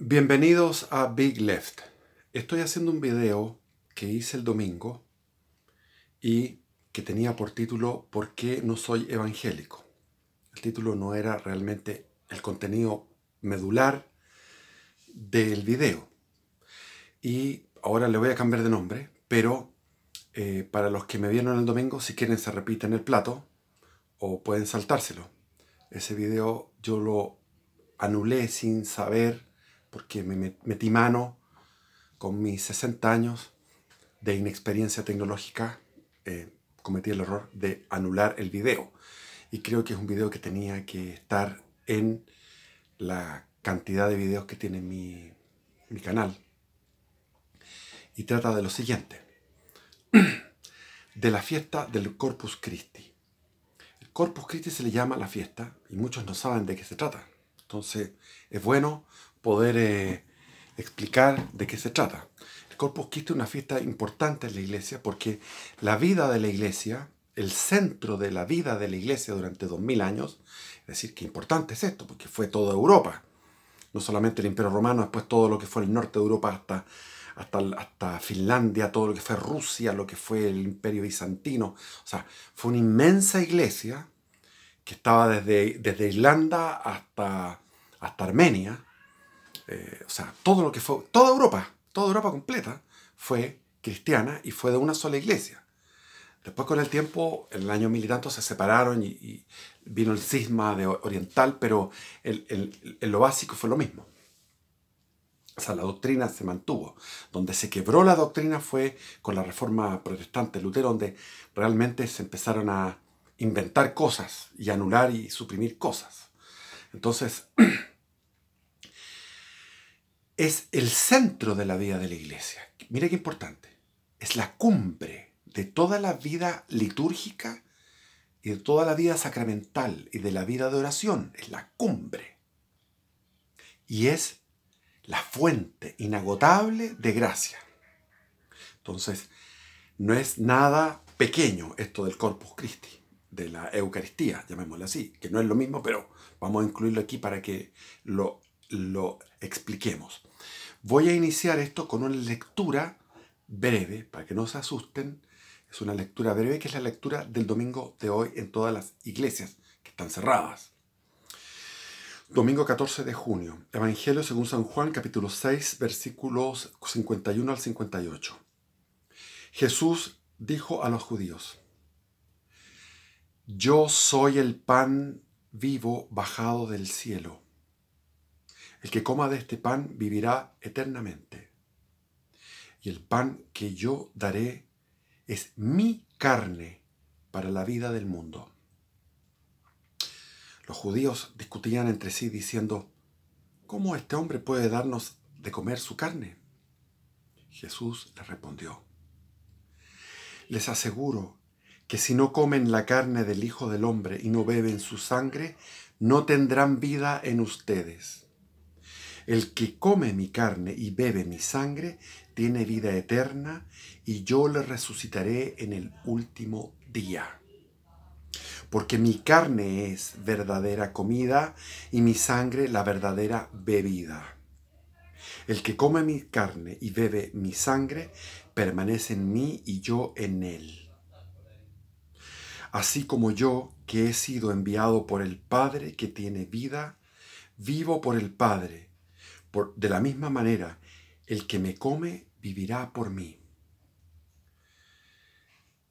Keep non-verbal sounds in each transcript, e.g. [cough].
Bienvenidos a Big Left. Estoy haciendo un video que hice el domingo y que tenía por título ¿Por qué no soy evangélico? El título no era realmente el contenido medular del video. Y ahora le voy a cambiar de nombre, pero eh, para los que me vieron el domingo, si quieren se repiten el plato o pueden saltárselo. Ese video yo lo anulé sin saber porque me metí mano con mis 60 años de inexperiencia tecnológica, eh, cometí el error de anular el video. Y creo que es un video que tenía que estar en la cantidad de videos que tiene mi, mi canal. Y trata de lo siguiente. [clears throat] De la fiesta del Corpus Christi. El Corpus Christi se le llama la fiesta y muchos no saben de qué se trata. Entonces es bueno poder eh, explicar de qué se trata. El Corpus Christi es una fiesta importante en la iglesia porque la vida de la iglesia, el centro de la vida de la iglesia durante 2000 años, es decir, que importante es esto, porque fue toda Europa, no solamente el Imperio Romano, después todo lo que fue el norte de Europa hasta, hasta, hasta Finlandia, todo lo que fue Rusia, lo que fue el Imperio Bizantino, o sea, fue una inmensa iglesia que estaba desde, desde Irlanda hasta, hasta Armenia, eh, o sea, todo lo que fue, toda Europa, toda Europa completa fue cristiana y fue de una sola iglesia. Después con el tiempo, en el año mil y se separaron y, vino el cisma de oriental, pero el, lo básico fue lo mismo. O sea, la doctrina se mantuvo. Donde se quebró la doctrina fue con la reforma protestante Lutero, donde realmente se empezaron a inventar cosas y anular y suprimir cosas. Entonces, [clears throat] es el centro de la vida de la iglesia. Mira qué importante. Es la cumbre de toda la vida litúrgica y de toda la vida sacramental y de la vida de oración. Es la cumbre. Y es la fuente inagotable de gracia. Entonces, no es nada pequeño esto del Corpus Christi, de la Eucaristía, llamémosle así, que no es lo mismo, pero vamos a incluirlo aquí para que lo lo expliquemos. Voy a iniciar esto con una lectura breve, para que no se asusten. Es una lectura breve que es la lectura del domingo de hoy en todas las iglesias que están cerradas. Domingo 14 de junio. Evangelio según San Juan capítulo 6 versículos 51 al 58. Jesús dijo a los judíos, Yo soy el pan vivo bajado del cielo. El que coma de este pan vivirá eternamente. Y el pan que yo daré es mi carne para la vida del mundo. Los judíos discutían entre sí diciendo, ¿cómo este hombre puede darnos de comer su carne? Jesús les respondió, les aseguro que si no comen la carne del Hijo del Hombre y no beben su sangre, no tendrán vida en ustedes. El que come mi carne y bebe mi sangre tiene vida eterna y yo le resucitaré en el último día. Porque mi carne es verdadera comida y mi sangre la verdadera bebida. El que come mi carne y bebe mi sangre permanece en mí y yo en él. Así como yo, que he sido enviado por el Padre que tiene vida, vivo por el Padre de la misma manera, el que me come vivirá por mí.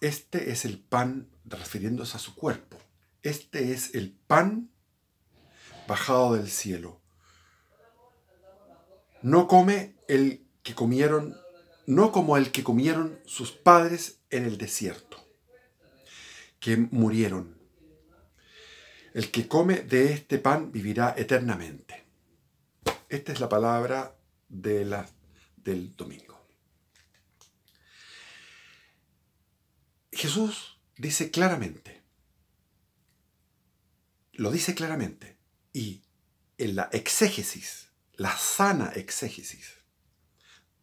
Este es el pan, refiriéndose a su cuerpo. Este es el pan bajado del cielo. No come el que comieron, no como el que comieron sus padres en el desierto, que murieron. El que come de este pan vivirá eternamente. Esta es la palabra de la, del domingo. Jesús dice claramente, lo dice claramente, y en la exégesis, la sana exégesis,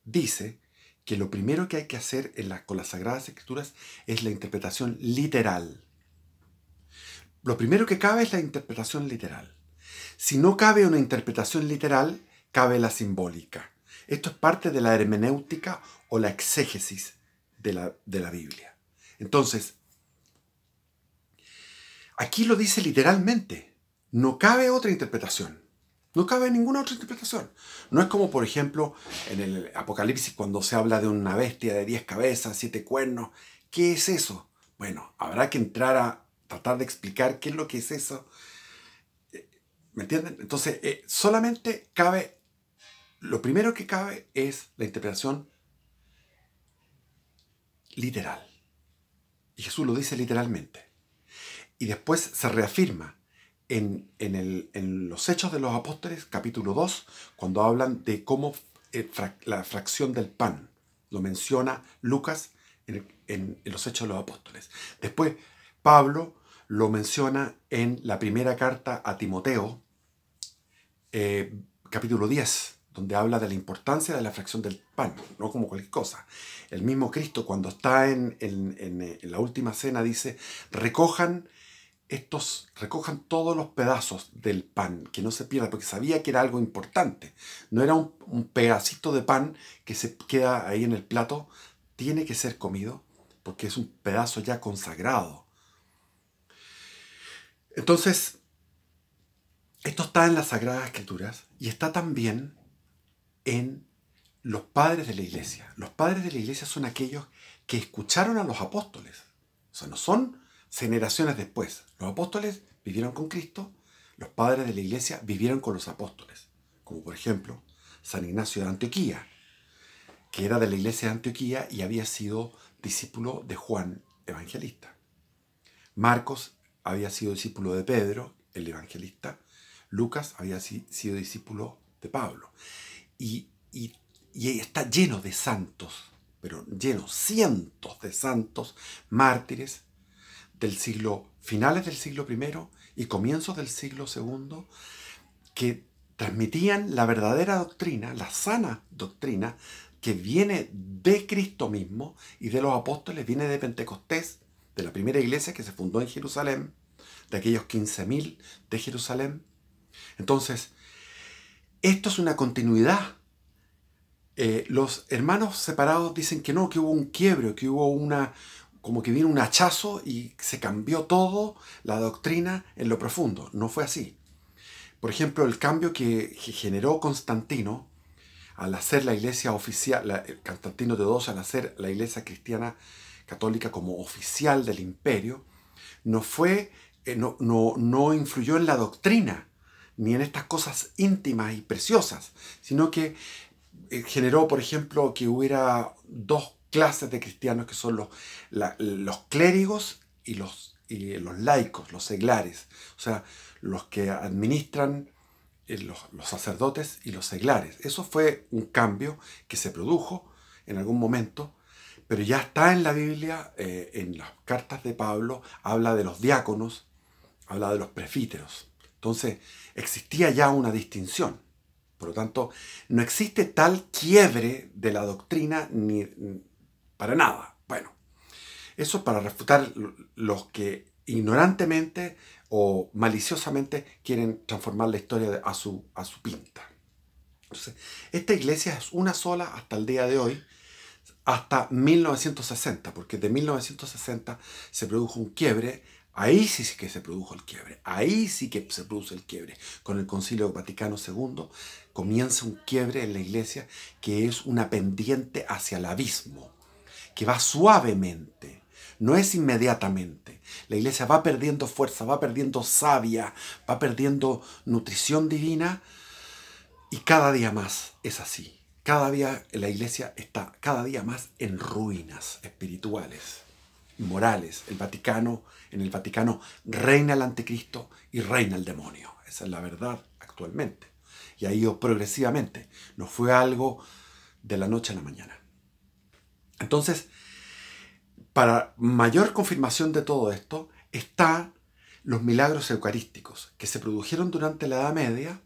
dice que lo primero que hay que hacer con las Sagradas Escrituras es la interpretación literal. Lo primero que cabe es la interpretación literal. Si no cabe una interpretación literal, cabe la simbólica. Esto es parte de la hermenéutica o la exégesis de la, Biblia. Entonces, aquí lo dice literalmente. No cabe otra interpretación. No cabe ninguna otra interpretación. No es como, por ejemplo, en el Apocalipsis cuando se habla de una bestia de diez cabezas, siete cuernos. ¿Qué es eso? Bueno, habrá que entrar a tratar de explicar qué es lo que es eso ¿Me entienden? Entonces, eh, solamente cabe, lo primero que cabe es la interpretación literal. Y Jesús lo dice literalmente. Y después se reafirma en, los Hechos de los Apóstoles, capítulo 2, cuando hablan de cómo eh, la fracción del pan. Lo menciona Lucas en, los Hechos de los Apóstoles. Después, Pablo lo menciona en la primera carta a Timoteo, eh, capítulo 10, donde habla de la importancia de la fracción del pan, no como cualquier cosa. El mismo Cristo cuando está eh, en, la última cena dice, recojan estos, recojan todos los pedazos del pan, que no se pierda, porque sabía que era algo importante. No era un, un pedacito de pan que se queda ahí en el plato, tiene que ser comido, porque es un pedazo ya consagrado. Entonces, esto está en las Sagradas Escrituras y está también en los padres de la iglesia. Los padres de la iglesia son aquellos que escucharon a los apóstoles. O sea, no son generaciones después. Los apóstoles vivieron con Cristo, los padres de la iglesia vivieron con los apóstoles. Como por ejemplo San Ignacio de Antioquía, que era de la iglesia de Antioquía y había sido discípulo de Juan Evangelista. Marcos había sido discípulo de Pedro, el evangelista, Lucas había sido discípulo de Pablo. Y, está lleno de santos, pero lleno, cientos de santos mártires del siglo, finales del siglo I y comienzos del siglo II, que transmitían la verdadera doctrina, la sana doctrina, que viene de Cristo mismo y de los apóstoles, viene de Pentecostés, de la primera iglesia que se fundó en Jerusalén, de aquellos 15.000 de Jerusalén, entonces, esto es una continuidad. Eh, los hermanos separados dicen que no, que hubo un quiebre, que hubo una, como que vino un hachazo y se cambió todo la doctrina en lo profundo. No fue así. Por ejemplo, el cambio que generó Constantino al hacer la iglesia oficial, eh, Constantino al hacer la iglesia cristiana católica como oficial del imperio, no fue, eh, no influyó en la doctrina, ni en estas cosas íntimas y preciosas, sino que eh, generó, por ejemplo, que hubiera dos clases de cristianos que son los, los clérigos y los, los laicos, los seglares, o sea, los que administran eh, los, sacerdotes y los seglares. Eso fue un cambio que se produjo en algún momento, pero ya está en la Biblia, eh, en las cartas de Pablo, habla de los diáconos, habla de los prefíteros. Entonces, existía ya una distinción. Por lo tanto, no existe tal quiebre de la doctrina ni, para nada. Bueno, eso es para refutar los que ignorantemente o maliciosamente quieren transformar la historia a su, a su pinta. Entonces, esta iglesia es una sola hasta el día de hoy, hasta 1960, porque de 1960 se produjo un quiebre Ahí sí que se produjo el quiebre, ahí sí que se produce el quiebre. Con el Concilio Vaticano II comienza un quiebre en la iglesia que es una pendiente hacia el abismo, que va suavemente, no es inmediatamente. La iglesia va perdiendo fuerza, va perdiendo savia, va perdiendo nutrición divina y cada día más es así. Cada día la iglesia está cada día más en ruinas espirituales morales. El Vaticano, en el Vaticano reina el anticristo y reina el demonio. Esa es la verdad actualmente. Y ha ido progresivamente. No fue algo de la noche a la mañana. Entonces, para mayor confirmación de todo esto, están los milagros eucarísticos que se produjeron durante la Edad Media.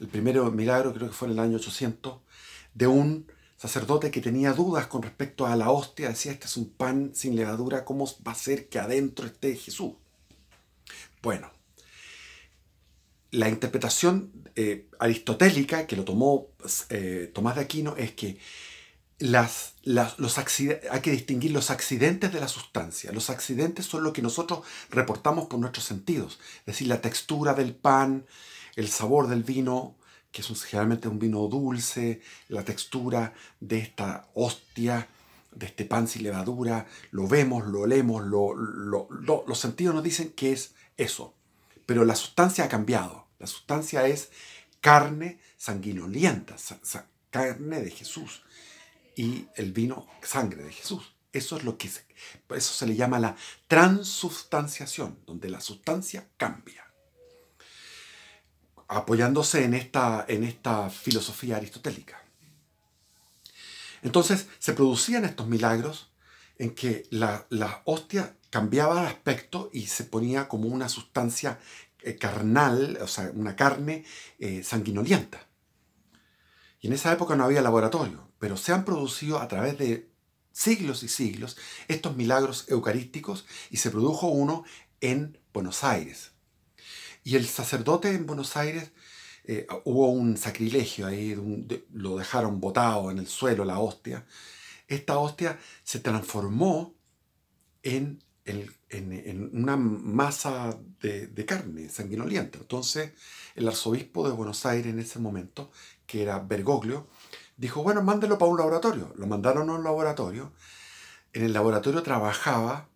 El primer milagro creo que fue en el año 800 de un sacerdote que tenía dudas con respecto a la hostia decía, este es un pan sin levadura, ¿cómo va a ser que adentro esté Jesús? Bueno, la interpretación eh, aristotélica que lo tomó eh, Tomás de Aquino es que las, hay que distinguir los accidentes de la sustancia. Los accidentes son lo que nosotros reportamos con nuestros sentidos, es decir, la textura del pan, el sabor del vino, que es un, generalmente un vino dulce, la textura de esta hostia, de este pan sin levadura, lo vemos, lo olemos, los sentidos nos dicen que es eso. Pero la sustancia ha cambiado. La sustancia es carne sanguinolienta, carne de Jesús. Y el vino, sangre de Jesús. Eso es lo que se, eso se le llama la transustanciación donde la sustancia cambia apoyándose en esta, filosofía aristotélica. Entonces se producían estos milagros en que la, la hostia cambiaba de aspecto y se ponía como una sustancia eh, carnal, o sea, una carne eh, Y en esa época no había laboratorio, pero se han producido a través de siglos y siglos estos milagros eucarísticos y se produjo uno en Buenos Aires, y el sacerdote en Buenos Aires eh, hubo un sacrilegio ahí, lo dejaron botado en el suelo, la hostia. Esta hostia se transformó en, en, una masa de, carne sanguinolenta Entonces, el arzobispo de Buenos Aires en ese momento, que era Bergoglio, dijo, bueno, mándelo para un laboratorio. Lo mandaron a un laboratorio. En el laboratorio trabajaba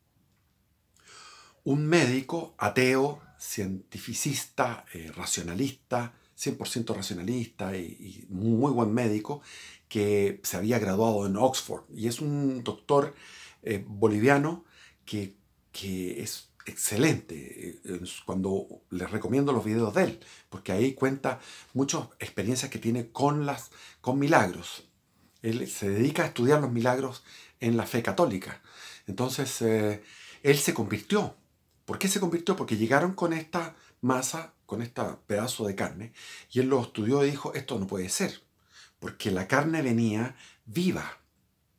un médico ateo cientificista, eh, racionalista, 100% racionalista y, muy buen médico, que se había graduado en Oxford. Y es un doctor eh, boliviano que, es excelente. Eh, cuando les recomiendo los videos de él, porque ahí cuenta muchas experiencias que tiene con, las, con milagros. Él se dedica a estudiar los milagros en la fe católica. Entonces, él se convirtió ¿Por qué se convirtió? Porque llegaron con esta masa, con este pedazo de carne, y él lo estudió y dijo, esto no puede ser, porque la carne venía viva,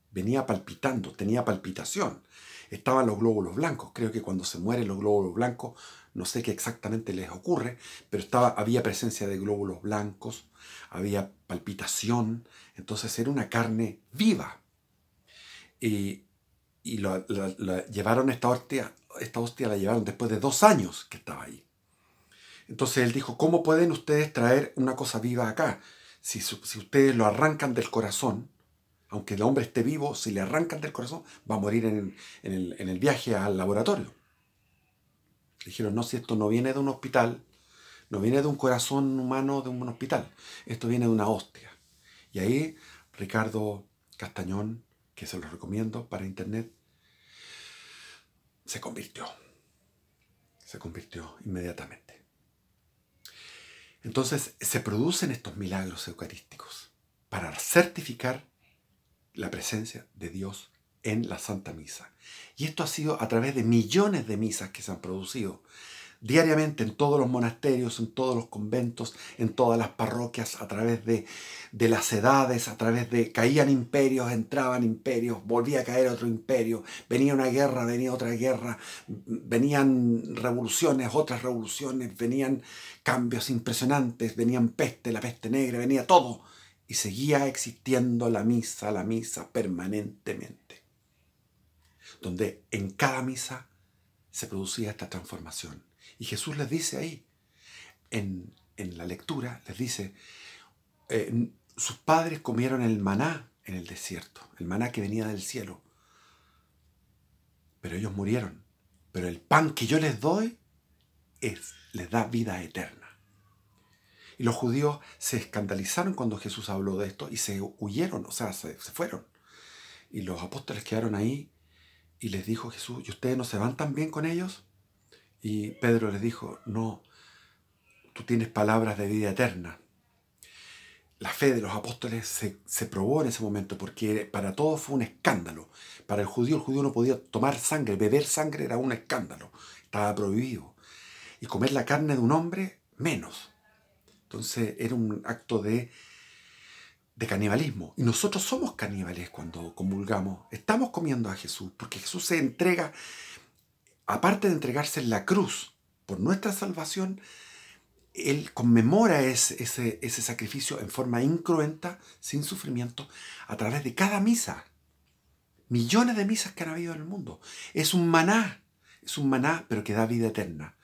venía palpitando, tenía palpitación. Estaban los glóbulos blancos, creo que cuando se mueren los glóbulos blancos, no sé qué exactamente les ocurre, pero estaba, había presencia de glóbulos blancos, había palpitación, entonces era una carne viva y lo, llevaron esta hostia, esta hostia la llevaron después de dos años que estaba ahí. Entonces él dijo, ¿cómo pueden ustedes traer una cosa viva acá? Si, si ustedes lo arrancan del corazón, aunque el hombre esté vivo, si le arrancan del corazón, va a morir en, el, en el viaje al laboratorio. Le dijeron, no, si esto no viene de un hospital, no viene de un corazón humano de un hospital, esto viene de una hostia. Y ahí Ricardo Castañón, que se lo recomiendo para internet, se convirtió. Se convirtió inmediatamente. Entonces se producen estos milagros eucarísticos para certificar la presencia de Dios en la Santa Misa. Y esto ha sido a través de millones de misas que se han producido diariamente en todos los monasterios, en todos los conventos, en todas las parroquias, a través de, las edades, a través de caían imperios, entraban imperios, volvía a caer otro imperio, venía una guerra, venía otra guerra, venían revoluciones, otras revoluciones, venían cambios impresionantes, venían peste, la peste negra, venía todo. Y seguía existiendo la misa, la misa permanentemente. Donde en cada misa se producía esta transformación. Y Jesús les dice ahí, en, la lectura, les dice, eh, sus padres comieron el maná en el desierto, el maná que venía del cielo. Pero ellos murieron. Pero el pan que yo les doy es, les da vida eterna. Y los judíos se escandalizaron cuando Jesús habló de esto y se huyeron, o sea, se, se fueron. Y los apóstoles quedaron ahí y les dijo Jesús, ¿y ustedes no se van tan bien con ellos? Y Pedro les dijo, no, tú tienes palabras de vida eterna. La fe de los apóstoles se, se probó en ese momento porque para todos fue un escándalo. Para el judío, el judío no podía tomar sangre, beber sangre era un escándalo, estaba prohibido. Y comer la carne de un hombre, menos. Entonces era un acto de, de canibalismo. Y nosotros somos caníbales cuando comulgamos. Estamos comiendo a Jesús, porque Jesús se entrega aparte de entregarse en la cruz por nuestra salvación, Él conmemora ese, ese sacrificio en forma incruenta, sin sufrimiento, a través de cada misa. Millones de misas que han habido en el mundo. Es un maná, es un maná, pero que da vida eterna.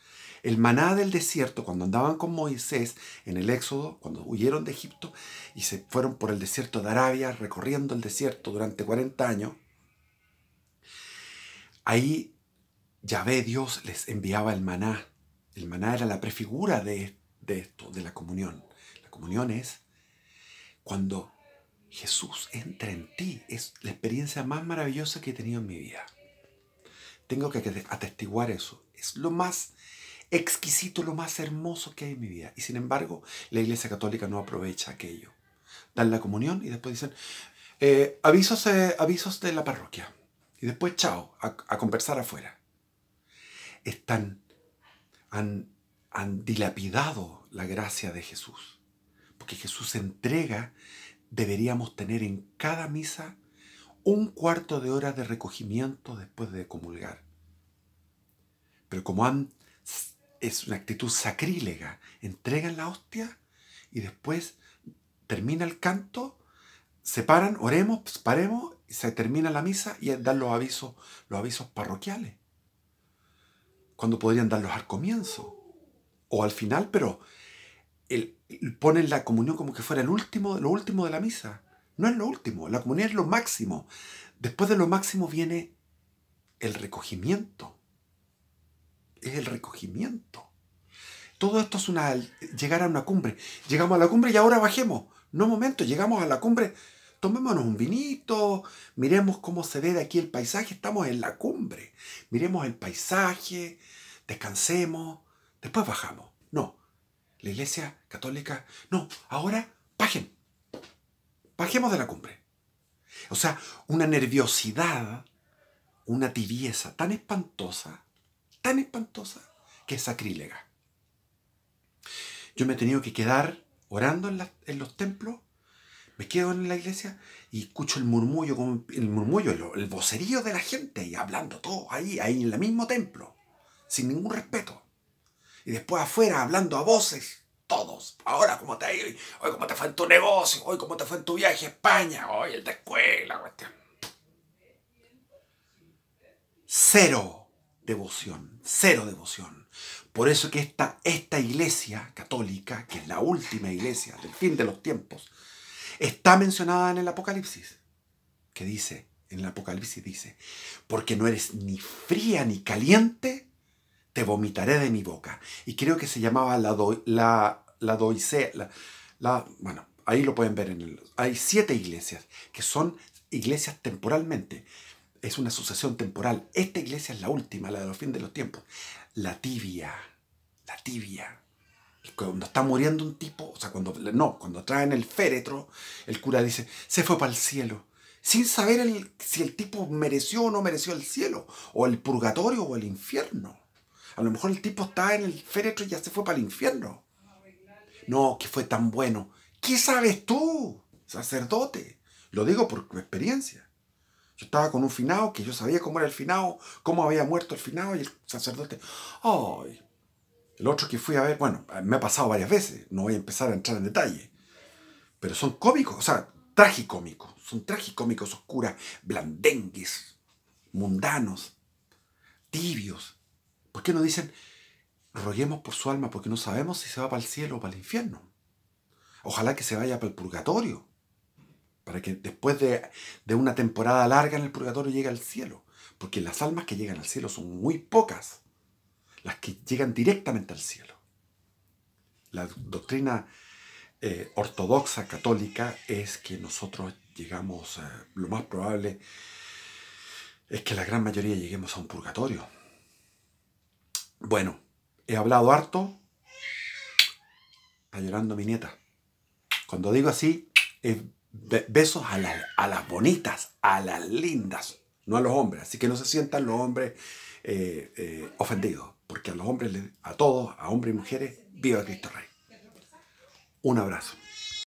El maná del desierto, cuando andaban con Moisés en el Éxodo, cuando huyeron de Egipto y se fueron por el desierto de Arabia, recorriendo el desierto durante 40 años, ahí ya ve Dios les enviaba el maná. El maná era la prefigura de, esto, de la comunión. La comunión es cuando Jesús entra en ti. Es la experiencia más maravillosa que he tenido en mi vida. Tengo que atestiguar eso. Es lo más exquisito, lo más hermoso que hay en mi vida. Y sin embargo, la Iglesia Católica no aprovecha aquello. Dan la comunión y después dicen, eh, avisos, eh, avisos de la parroquia. Y después, chao, a conversar afuera están, han, dilapidado la gracia de Jesús. Porque Jesús entrega, deberíamos tener en cada misa un cuarto de hora de recogimiento después de comulgar. Pero como han, es una actitud sacrílega, entregan la hostia y después termina el canto, se paran, oremos, pues paremos, se termina la misa y dan los avisos, los avisos parroquiales cuando podrían darlos al comienzo o al final, pero ponen la comunión como que fuera el último, lo último de la misa. No es lo último, la comunión es lo máximo. Después de lo máximo viene el recogimiento. Es el recogimiento. Todo esto es una llegar a una cumbre. Llegamos a la cumbre y ahora bajemos. No momento, llegamos a la cumbre tomémonos un vinito, miremos cómo se ve de aquí el paisaje, estamos en la cumbre, miremos el paisaje, descansemos, después bajamos. No, la iglesia católica, no, ahora bajen, bajemos de la cumbre. O sea, una nerviosidad, una tibieza tan espantosa, tan espantosa, que es sacrílega. Yo me he tenido que quedar orando en, en los templos me quedo en la iglesia y escucho el murmullo, el murmullo, el, vocerío de la gente y hablando todo ahí, ahí en el mismo templo, sin ningún respeto. Y después afuera hablando a voces, todos. Ahora, ¿cómo te Hoy, ¿cómo te fue en tu negocio? Hoy, ¿cómo te fue en tu viaje a España? Hoy, el de escuela, cuestión. Cero devoción, cero devoción. Por eso que esta, esta iglesia católica, que es la última iglesia del fin de los tiempos, está mencionada en el Apocalipsis, que dice, en el Apocalipsis dice, porque no eres ni fría ni caliente, te vomitaré de mi boca. Y creo que se llamaba la, do, la, bueno, ahí lo pueden ver en Hay siete iglesias que son iglesias temporalmente. Es una sucesión temporal. Esta iglesia es la última, la de los fines de los tiempos. La tibia, la tibia cuando está muriendo un tipo, o sea, cuando no, cuando traen el féretro, el cura dice, se fue para el cielo, sin saber si el tipo mereció o no mereció el cielo, o el purgatorio o el infierno. A lo mejor el tipo está en el féretro y ya se fue para el infierno. No, que fue tan bueno. ¿Qué sabes tú, sacerdote? Lo digo por experiencia. Yo estaba con un finado que yo sabía cómo era el finado, cómo había muerto el finado y el sacerdote, ¡ay! El otro que fui a ver, bueno, me ha pasado varias veces, no voy a empezar a entrar en detalle, pero son cómicos, o sea, tragicómicos, son tragicómicos oscuras, blandengues, mundanos, tibios. ¿Por qué no dicen, roguemos por su alma porque no sabemos si se va para el cielo o para el infierno? Ojalá que se vaya para el purgatorio, para que después de, de una temporada larga en el purgatorio llegue al cielo, porque las almas que llegan al cielo son muy pocas las que llegan directamente al cielo. La doctrina eh, ortodoxa católica es que nosotros llegamos, lo más probable es que la gran mayoría lleguemos a un purgatorio. Bueno, he hablado harto, está llorando mi nieta. Cuando digo así, es besos a, las bonitas, a las lindas, no a los hombres. Así que no se sientan los hombres eh, eh, ofendidos porque a los hombres, a todos, a hombres y mujeres, viva Cristo Rey. Un abrazo.